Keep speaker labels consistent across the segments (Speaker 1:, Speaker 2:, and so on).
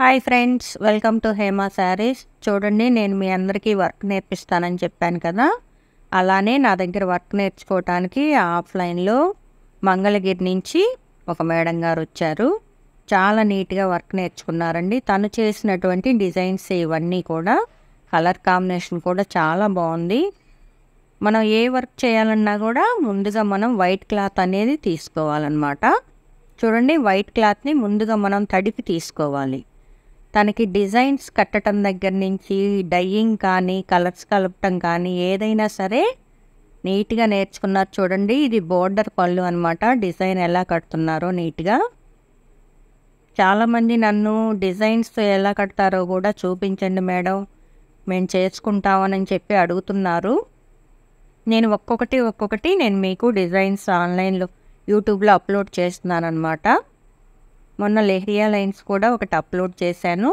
Speaker 1: hi friends welcome to Hema Sarees చూడండి నేను మీ అందరికీ వర్క్ నేర్పిస్తానని చెప్పాను కదా అలానే నా దగ్గర వర్క్ నేర్చుకోవటానికి ఆఫ్లైన్లో మంగళగిరి నుంచి ఒక మేడం గారు వచ్చారు చాలా నీట్గా వర్క్ నేర్చుకున్నారండి తను చేసినటువంటి డిజైన్స్ ఇవన్నీ కూడా కలర్ కాంబినేషన్ కూడా చాలా బాగుంది మనం ఏ వర్క్ చేయాలన్నా కూడా ముందుగా మనం వైట్ క్లాత్ అనేది తీసుకోవాలన్నమాట చూడండి వైట్ క్లాత్ని ముందుగా మనం తడిపి తీసుకోవాలి తనకి డిజైన్స్ కట్టడం దగ్గర నుంచి డయ్యింగ్ కానీ కలర్స్ కలపటం కానీ ఏదైనా సరే నీట్గా నేర్చుకున్నారు చూడండి ఇది బోర్డర్ పళ్ళు అనమాట డిజైన్ ఎలా కడుతున్నారో నీట్గా చాలామంది నన్ను డిజైన్స్ ఎలా కడతారో కూడా చూపించండి మేడం మేము చేసుకుంటామని చెప్పి అడుగుతున్నారు నేను ఒక్కొక్కటి ఒక్కొక్కటి నేను మీకు డిజైన్స్ ఆన్లైన్లో యూట్యూబ్లో అప్లోడ్ చేస్తున్నాను అనమాట మొన్న లెహ్రియా లైన్స్ కూడా ఒకటి అప్లోడ్ చేశాను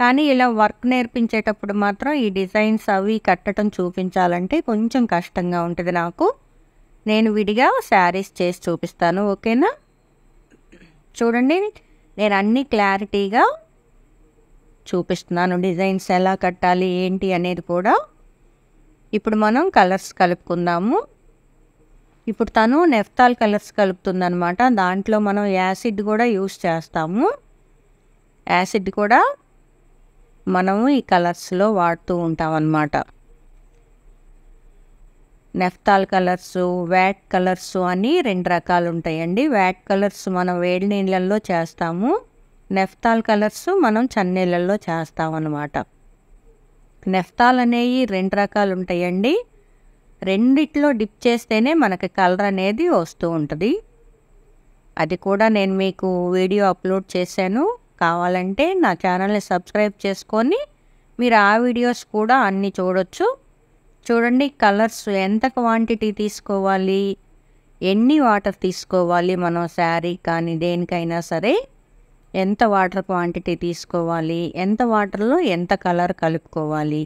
Speaker 1: కానీ ఇలా వర్క్ నేర్పించేటప్పుడు మాత్రం ఈ డిజైన్స్ అవి కట్టడం చూపించాలంటే కొంచెం కష్టంగా ఉంటుంది నాకు నేను విడిగా శారీస్ చేసి చూపిస్తాను ఓకేనా చూడండి నేను అన్ని క్లారిటీగా చూపిస్తున్నాను డిజైన్స్ ఎలా కట్టాలి ఏంటి అనేది కూడా ఇప్పుడు మనం కలర్స్ కలుపుకుందాము ఇప్పుడు తను నెఫ్తాల్ కలర్స్ కలుపుతుందనమాట దాంట్లో మనం యాసిడ్ కూడా యూస్ చేస్తాము యాసిడ్ కూడా మనము ఈ కలర్స్లో వాడుతూ ఉంటాం అన్నమాట నెఫ్తాల్ కలర్స్ వ్యాట్ కలర్స్ అని రెండు రకాలు ఉంటాయండి వ్యాట్ కలర్స్ మనం వేడి నీళ్ళల్లో చేస్తాము నెఫ్తాల్ కలర్స్ మనం చన్నీళ్ళల్లో చేస్తాం అన్నమాట నెఫ్తాల్ అనేవి రెండు రకాలు ఉంటాయండి రెండిట్లో డిప్ చేస్తేనే మనకి కలర్ అనేది వస్తూ ఉంటుంది అది కూడా నేను మీకు వీడియో అప్లోడ్ చేశాను కావాలంటే నా ఛానల్ని సబ్స్క్రైబ్ చేసుకొని మీరు ఆ వీడియోస్ కూడా అన్నీ చూడొచ్చు చూడండి కలర్స్ ఎంత క్వాంటిటీ తీసుకోవాలి ఎన్ని వాటర్ తీసుకోవాలి మనం శారీ కానీ దేనికైనా సరే ఎంత వాటర్ క్వాంటిటీ తీసుకోవాలి ఎంత వాటర్లో ఎంత కలర్ కలుపుకోవాలి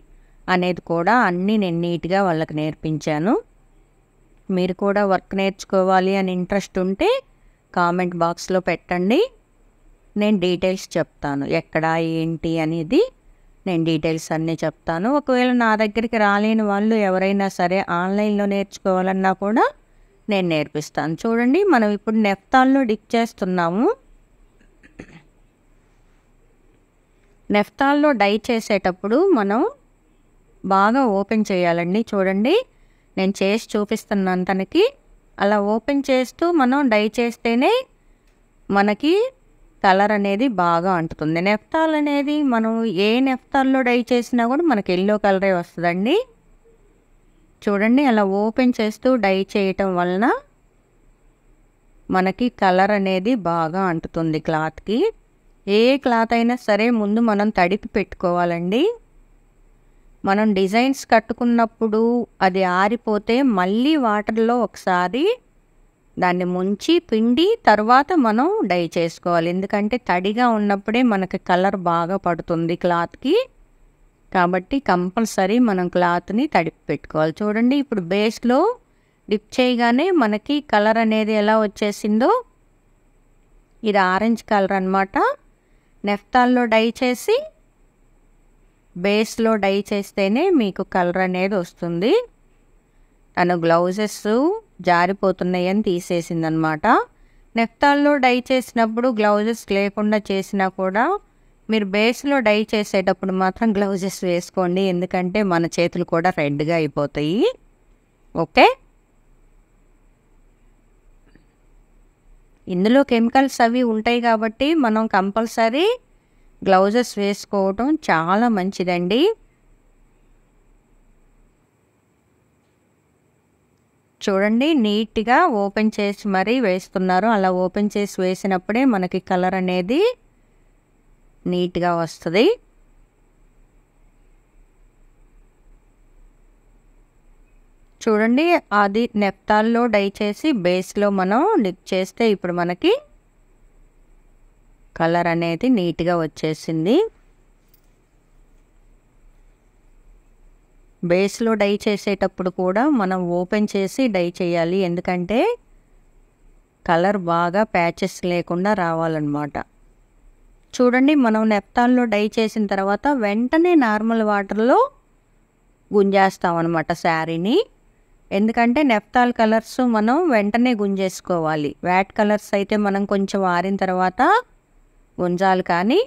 Speaker 1: అనేది కూడా అన్నీ నేను నీట్గా వాళ్ళకి నేర్పించాను మీరు కూడా వర్క్ నేర్చుకోవాలి అని ఇంట్రెస్ట్ ఉంటే కామెంట్ బాక్స్లో పెట్టండి నేను డీటెయిల్స్ చెప్తాను ఎక్కడ ఏంటి అనేది నేను డీటెయిల్స్ అన్నీ చెప్తాను ఒకవేళ నా దగ్గరికి రాలేని వాళ్ళు ఎవరైనా సరే ఆన్లైన్లో నేర్చుకోవాలన్నా కూడా నేను నేర్పిస్తాను చూడండి మనం ఇప్పుడు నెఫ్తాల్లో డిక్ చేస్తున్నాము నెఫ్తాల్లో డై చేసేటప్పుడు మనం బాగా ఓపెన్ చేయాలండి చూడండి నేను చేసి చూపిస్తున్నాను తనకి అలా ఓపెన్ చేస్తూ మనం డై చేస్తేనే మనకి కలర్ అనేది బాగా అంటుతుంది నెఫ్తాల్ అనేది మనం ఏ నెఫ్తాల్లో డై చేసినా కూడా మనకి ఎల్లో కలరే వస్తుందండి చూడండి అలా ఓపెన్ చేస్తూ డై చేయటం వలన మనకి కలర్ అనేది బాగా అంటుతుంది క్లాత్కి ఏ క్లాత్ అయినా సరే ముందు మనం తడిపి పెట్టుకోవాలండి మనం డిజైన్స్ కట్టుకున్నప్పుడు అది ఆరిపోతే మళ్ళీ వాటర్లో ఒకసారి దాన్ని ముంచి పిండి తర్వాత మనం డై చేసుకోవాలి ఎందుకంటే తడిగా ఉన్నప్పుడే మనకి కలర్ బాగా పడుతుంది క్లాత్కి కాబట్టి కంపల్సరీ మనం క్లాత్ని తడిపి పెట్టుకోవాలి చూడండి ఇప్పుడు బేస్లో డిప్ చేయగానే మనకి కలర్ అనేది ఎలా వచ్చేసిందో ఇది ఆరెంజ్ కలర్ అనమాట నెఫ్తాల్లో డై చేసి బేస్లో డై చేస్తేనే మీకు కలర్ అనేది వస్తుంది తను గ్లౌజెస్ జారిపోతున్నాయని తీసేసిందనమాట నెక్తాల్లో డై చేసినప్పుడు గ్లౌజెస్ లేకుండా చేసినా కూడా మీరు బేస్లో డై చేసేటప్పుడు మాత్రం గ్లౌజెస్ వేసుకోండి ఎందుకంటే మన చేతులు కూడా రెడ్గా అయిపోతాయి ఓకే ఇందులో కెమికల్స్ అవి ఉంటాయి కాబట్టి మనం కంపల్సరీ గ్లౌజెస్ వేసుకోవటం చాలా మంచిదండి చూడండి నీట్గా ఓపెన్ చేసి మరీ వేస్తున్నారు అలా ఓపెన్ చేసి వేసినప్పుడే మనకి కలర్ అనేది నీట్గా వస్తుంది చూడండి అది నెప్తాల్లో డై చేసి బేస్లో మనం లిక్ చేస్తే ఇప్పుడు మనకి కలర్ అనేది నీట్గా వచ్చేసింది బేస్లో డై చేసేటప్పుడు కూడా మనం ఓపెన్ చేసి డై చేయాలి ఎందుకంటే కలర్ బాగా ప్యాచెస్ లేకుండా రావాలన్నమాట చూడండి మనం నెప్తాన్లో డై చేసిన తర్వాత వెంటనే నార్మల్ వాటర్లో గుంజేస్తామన్నమాట శారీని ఎందుకంటే నెప్తాల్ కలర్స్ మనం వెంటనే గుంజేసుకోవాలి వ్యాట్ కలర్స్ అయితే మనం కొంచెం ఆరిన తర్వాత గుంజాలు కానీ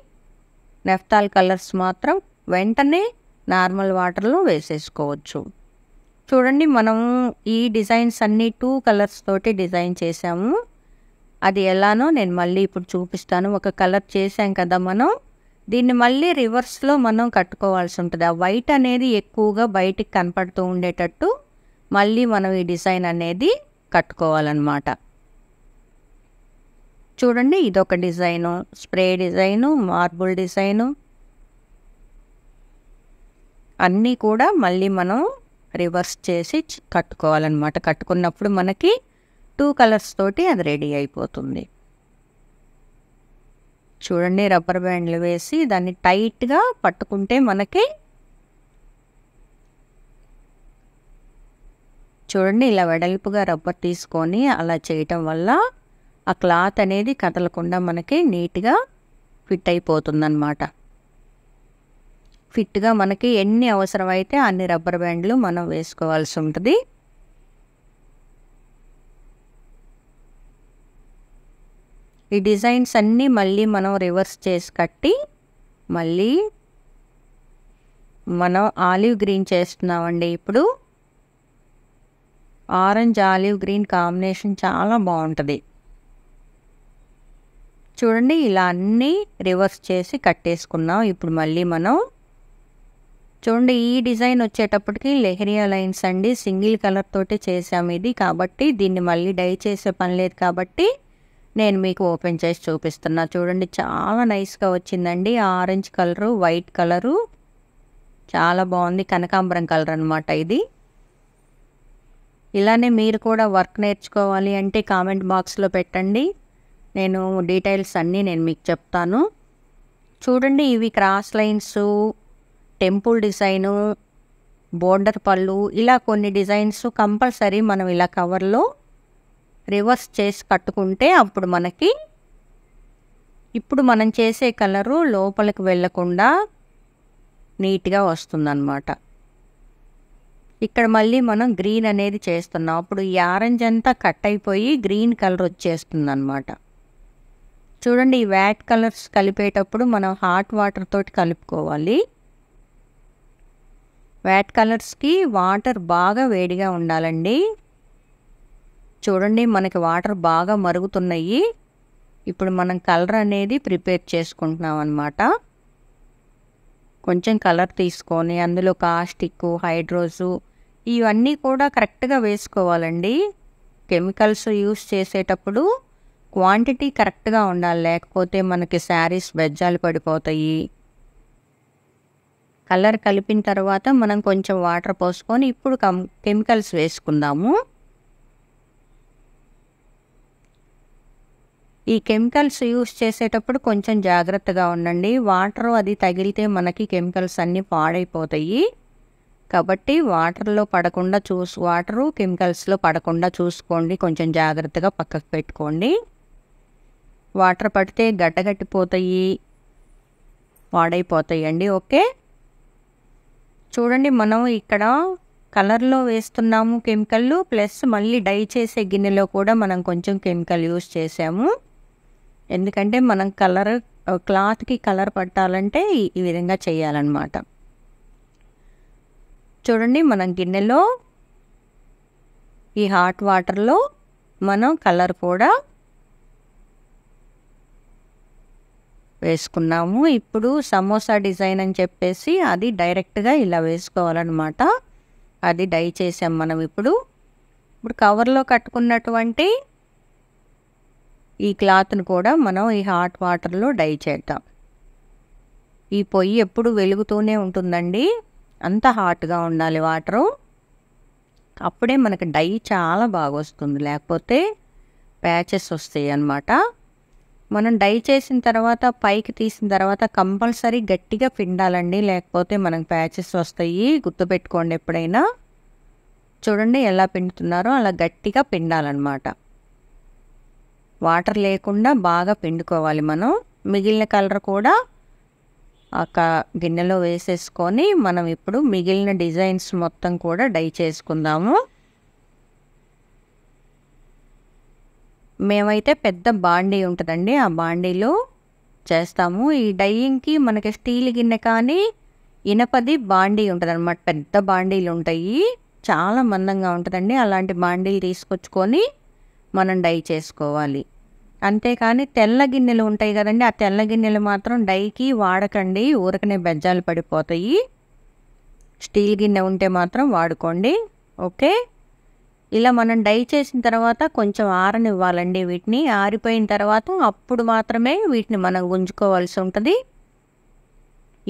Speaker 1: నెఫ్తాల్ కలర్స్ మాత్రం వెంటనే నార్మల్ వాటర్లో వేసేసుకోవచ్చు చూడండి మనం ఈ డిజైన్స్ అన్నీ టూ కలర్స్ తోటి డిజైన్ చేసాము అది ఎలానో నేను మళ్ళీ ఇప్పుడు చూపిస్తాను ఒక కలర్ చేసాం కదా మనం దీన్ని మళ్ళీ రివర్స్లో మనం కట్టుకోవాల్సి ఉంటుంది ఆ వైట్ అనేది ఎక్కువగా బయటికి కనపడుతూ ఉండేటట్టు మళ్ళీ మనం ఈ డిజైన్ అనేది కట్టుకోవాలన్నమాట చూడండి ఇదొక design spray design marble design అన్నీ కూడా మళ్ళీ మనం రివర్స్ చేసి కట్టుకోవాలన్నమాట కట్టుకున్నప్పుడు మనకి టూ కలర్స్ తోటి అది రెడీ అయిపోతుంది చూడండి రబ్బర్ బ్యాండ్లు వేసి దాన్ని టైట్గా పట్టుకుంటే మనకి చూడండి ఇలా వెడల్పుగా రబ్బర్ తీసుకొని అలా చేయటం వల్ల ఆ క్లాత్ అనేది కదలకుండా మనకి నీట్గా ఫిట్ అయిపోతుందన్నమాట ఫిట్గా మనకి ఎన్ని అవసరమైతే అన్ని రబ్బర్ బ్యాండ్లు మనం వేసుకోవాల్సి ఉంటుంది ఈ డిజైన్స్ అన్నీ మళ్ళీ మనం రివర్స్ చేసి కట్టి మళ్ళీ మనం ఆలివ్ గ్రీన్ చేస్తున్నామండి ఇప్పుడు ఆరెంజ్ ఆలివ్ గ్రీన్ కాంబినేషన్ చాలా బాగుంటుంది చూడండి ఇలా అన్నీ రివర్స్ చేసి కట్టేసుకున్నాం ఇప్పుడు మళ్ళీ మనం చూడండి ఈ డిజైన్ వచ్చేటప్పటికి లెహరియా లైన్స్ అండి సింగిల్ కలర్ తోటి చేసాము ఇది కాబట్టి దీన్ని మళ్ళీ డై చేసే పని లేదు కాబట్టి నేను మీకు ఓపెన్ చేసి చూపిస్తున్నా చూడండి చాలా నైస్గా వచ్చిందండి ఆరెంజ్ కలరు వైట్ కలరు చాలా బాగుంది కనకాంబరం కలర్ అనమాట ఇది ఇలానే మీరు కూడా వర్క్ నేర్చుకోవాలి అంటే కామెంట్ బాక్స్లో పెట్టండి నేను డీటెయిల్స్ అన్నీ నేను మీకు చెప్తాను చూడండి ఇవి cross lines temple design border పళ్ళు ఇలా కొన్ని డిజైన్స్ కంపల్సరీ మనం ఇలా కవర్లో రివర్స్ చేసి కట్టుకుంటే అప్పుడు మనకి ఇప్పుడు మనం చేసే కలరు లోపలికి వెళ్ళకుండా నీట్గా వస్తుందన్నమాట ఇక్కడ మళ్ళీ మనం గ్రీన్ అనేది చేస్తున్నాం అప్పుడు ఈ ఆరెంజ్ అంతా కట్ అయిపోయి గ్రీన్ కలర్ వచ్చేస్తుంది చూడండి ఈ వ్యాట్ కలర్స్ కలిపేటప్పుడు మనం హాట్ వాటర్ తోటి కలుపుకోవాలి వ్యాట్ కలర్స్కి వాటర్ బాగా వేడిగా ఉండాలండి చూడండి మనకి వాటర్ బాగా మరుగుతున్నాయి ఇప్పుడు మనం కలర్ అనేది ప్రిపేర్ చేసుకుంటున్నాం అనమాట కొంచెం కలర్ తీసుకొని అందులో కాస్టిక్ హైడ్రోజు ఇవన్నీ కూడా కరెక్ట్గా వేసుకోవాలండి కెమికల్స్ యూస్ చేసేటప్పుడు క్వాంటిటీ కరెక్ట్గా ఉండాలి లేకపోతే మనకి శారీస్ బెజ్జాలు పడిపోతాయి కలర్ కలిపిన తర్వాత మనం కొంచెం వాటర్ పోసుకొని ఇప్పుడు కం కెమికల్స్ వేసుకుందాము ఈ కెమికల్స్ యూస్ చేసేటప్పుడు కొంచెం జాగ్రత్తగా ఉండండి వాటర్ అది తగిలితే మనకి కెమికల్స్ అన్నీ పాడైపోతాయి కాబట్టి వాటర్లో పడకుండా చూసు వాటరు కెమికల్స్లో పడకుండా చూసుకోండి కొంచెం జాగ్రత్తగా పక్కకు పెట్టుకోండి వాటర్ పడితే గడ్డగట్టిపోతాయి వాడైపోతాయి అండి ఓకే చూడండి మనం ఇక్కడ కలర్లో వేస్తున్నాము కెమికల్లు ప్లస్ మళ్ళీ డై చేసే గిన్నెలో కూడా మనం కొంచెం కెమికల్ యూస్ చేసాము ఎందుకంటే మనం కలర్ క్లాత్కి కలర్ పట్టాలంటే ఈ విధంగా చేయాలన్నమాట చూడండి మనం గిన్నెలో ఈ హాట్ వాటర్లో మనం కలర్ కూడా వేసుకున్నాము ఇప్పుడు సమోసా డిజైన్ అని చెప్పేసి అది డైరెక్ట్గా ఇలా వేసుకోవాలన్నమాట అది డై చేసాం మనం ఇప్పుడు ఇప్పుడు కవర్లో కట్టుకున్నటువంటి ఈ క్లాత్ను కూడా మనం ఈ హాట్ వాటర్లో డై చేద్దాం ఈ పొయ్యి ఎప్పుడు వెలుగుతూనే ఉంటుందండి అంత హాట్గా ఉండాలి వాటరు అప్పుడే మనకి డై చాలా బాగా వస్తుంది లేకపోతే ప్యాచెస్ వస్తాయి అన్నమాట మనం డై చేసిన తర్వాత పైకి తీసిన తర్వాత కంపల్సరీ గట్టిగా పిండాలండి లేకపోతే మనకు ప్యాచెస్ వస్తాయి గుర్తుపెట్టుకోండి ఎప్పుడైనా చూడండి ఎలా పిండుతున్నారో అలా గట్టిగా పిండాలన్నమాట వాటర్ లేకుండా బాగా పిండుకోవాలి మనం మిగిలిన కలర్ కూడా ఒక గిన్నెలో వేసేసుకొని మనం ఇప్పుడు మిగిలిన డిజైన్స్ మొత్తం కూడా డై చేసుకుందాము మేమైతే పెద్ద బాండీ ఉంటుందండి ఆ బాండీలో చేస్తాము ఈ డయ్యింగ్కి మనకి స్టీల్ గిన్నె కానీ ఇనపది బాండీ ఉంటుంది అనమాట పెద్ద బాండీలు ఉంటాయి చాలా మందంగా ఉంటుందండి అలాంటి బాండీలు తీసుకొచ్చుకొని మనం డై చేసుకోవాలి అంతేకాని తెల్ల గిన్నెలు ఉంటాయి కదండి ఆ తెల్ల గిన్నెలు మాత్రం డైకి వాడకండి ఊరకనే బెజ్జాలు పడిపోతాయి స్టీల్ గిన్నె ఉంటే మాత్రం వాడుకోండి ఓకే ఇలా మనం డై చేసిన తర్వాత కొంచెం ఆరనివ్వాలండి వీటిని ఆరిపోయిన తర్వాత అప్పుడు మాత్రమే వీటిని మనం గుంజుకోవాల్సి ఉంటుంది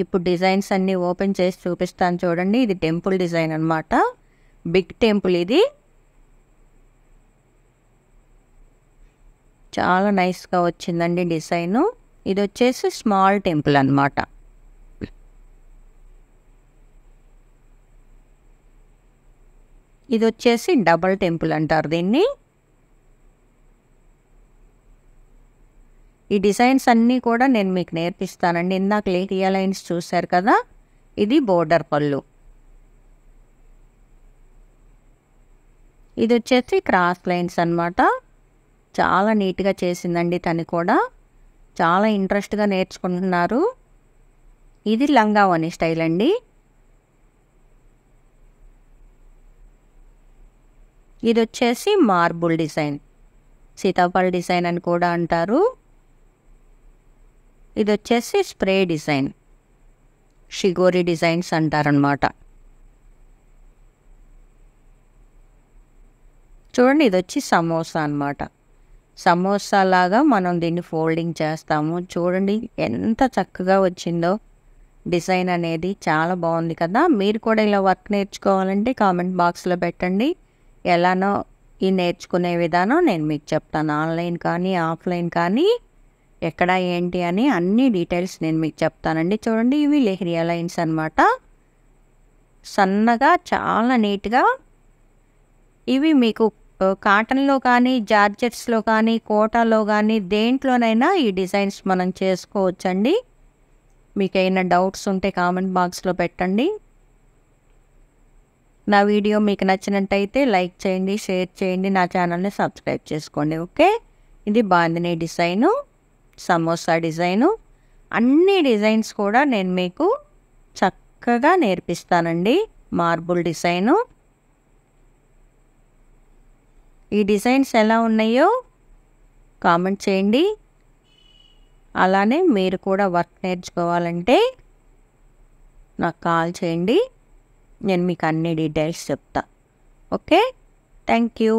Speaker 1: ఇప్పుడు డిజైన్స్ అన్నీ ఓపెన్ చేసి చూపిస్తాను చూడండి ఇది టెంపుల్ డిజైన్ అనమాట బిగ్ టెంపుల్ ఇది చాలా నైస్గా వచ్చిందండి డిజైను ఇది వచ్చేసి స్మాల్ టెంపుల్ అనమాట ఇది వచ్చేసి డబల్ టెంపుల్ అంటారు దీన్ని ఈ డిజైన్స్ అన్నీ కూడా నేను మీకు నేర్పిస్తానండి ఇందాక లేటియా లైన్స్ చూశారు కదా ఇది బోర్డర్ పళ్ళు ఇది వచ్చేసి క్రాస్ లైన్స్ అనమాట చాలా నీట్గా చేసిందండి తను కూడా చాలా ఇంట్రెస్ట్గా నేర్చుకుంటున్నారు ఇది లంగావని స్టైల్ అండి ఇది వచ్చేసి మార్బుల్ డిజైన్ సీతాఫల్ డిజైన్ అని కూడా అంటారు ఇది వచ్చేసి స్ప్రే డిజైన్ షిగోరి డిజైన్స్ అంటారనమాట చూడండి ఇది వచ్చి సమోసా అనమాట సమోసా లాగా మనం దీన్ని ఫోల్డింగ్ చేస్తాము చూడండి ఎంత చక్కగా వచ్చిందో డిజైన్ అనేది చాలా బాగుంది కదా మీరు కూడా ఇలా వర్క్ నేర్చుకోవాలంటే కామెంట్ బాక్స్లో పెట్టండి ఎలానో ఈ నేర్చుకునే విధానం నేను మీకు చెప్తాను ఆన్లైన్ కానీ ఆఫ్లైన్ కానీ ఎక్కడ ఏంటి అని అన్ని డీటెయిల్స్ నేను మీకు చెప్తానండి చూడండి ఇవి లెహరియా లైన్స్ అనమాట సన్నగా చాలా నీట్గా ఇవి మీకు కాటన్లో కానీ జార్జెట్స్లో కానీ కోటాలో కానీ దేంట్లోనైనా ఈ డిజైన్స్ మనం చేసుకోవచ్చండి మీకు ఏమైనా డౌట్స్ ఉంటే కామెంట్ బాక్స్లో పెట్టండి నా వీడియో మీకు నచ్చినట్టయితే లైక్ చేయండి షేర్ చేయండి నా ఛానల్ని సబ్స్క్రైబ్ చేసుకోండి ఓకే ఇది బాందిని డిజైను సమోసా డిజైను అన్ని డిజైన్స్ కూడా నేను మీకు చక్కగా నేర్పిస్తానండి మార్బుల్ డిజైను ఈ డిజైన్స్ ఎలా ఉన్నాయో కామెంట్ చేయండి అలానే మీరు కూడా వర్క్ నేర్చుకోవాలంటే నాకు కాల్ చేయండి నేను మీకు అన్ని డీటెయిల్స్ చెప్తా ఓకే థ్యాంక్ యూ